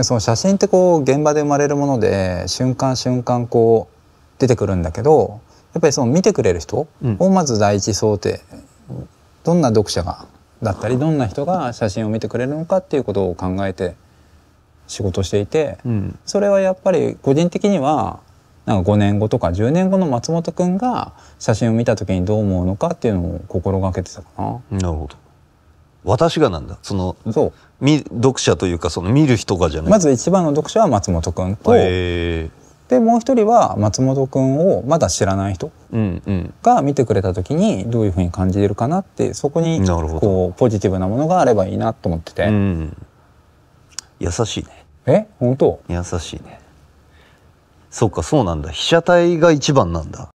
その写真ってこう現場で生まれるもので瞬間瞬間こう出てくるんだけどやっぱりその見てくれる人をまず第一想定、うん、どんな読者がだったりどんな人が写真を見てくれるのかっていうことを考えて仕事していて、うん、それはやっぱり個人的にはなんか5年後とか10年後の松本くんが写真を見た時にどう思うのかっていうのを心がけてたかな。なるほど私がなんだそのそう読者というかその見る人がじゃないまず一番の読者は松本君と、えー、でもう一人は松本君をまだ知らない人が見てくれた時にどういうふうに感じるかなってそこにこうポジティブなものがあればいいなと思ってて、うん、優しいねえ本当優しいねそうかそうなんだ被写体が一番なんだ